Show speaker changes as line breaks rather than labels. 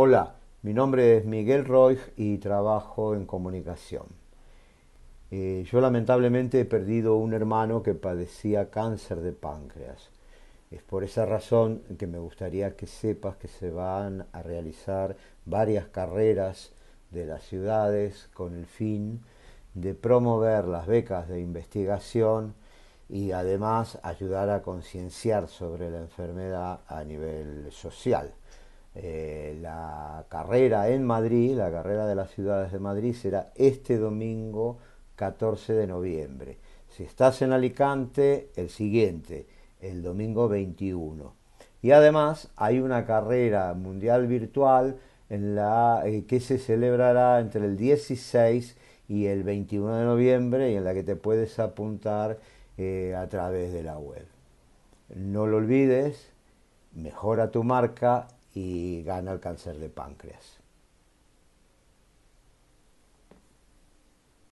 Hola, mi nombre es Miguel Roig y trabajo en comunicación. Eh, yo lamentablemente he perdido un hermano que padecía cáncer de páncreas. Es por esa razón que me gustaría que sepas que se van a realizar varias carreras de las ciudades con el fin de promover las becas de investigación y además ayudar a concienciar sobre la enfermedad a nivel social. Eh, la carrera en Madrid, la carrera de las ciudades de Madrid será este domingo 14 de noviembre. Si estás en Alicante, el siguiente, el domingo 21. Y además hay una carrera mundial virtual eh, que se celebrará entre el 16 y el 21 de noviembre y en la que te puedes apuntar eh, a través de la web. No lo olvides, mejora tu marca y gana el cáncer de páncreas.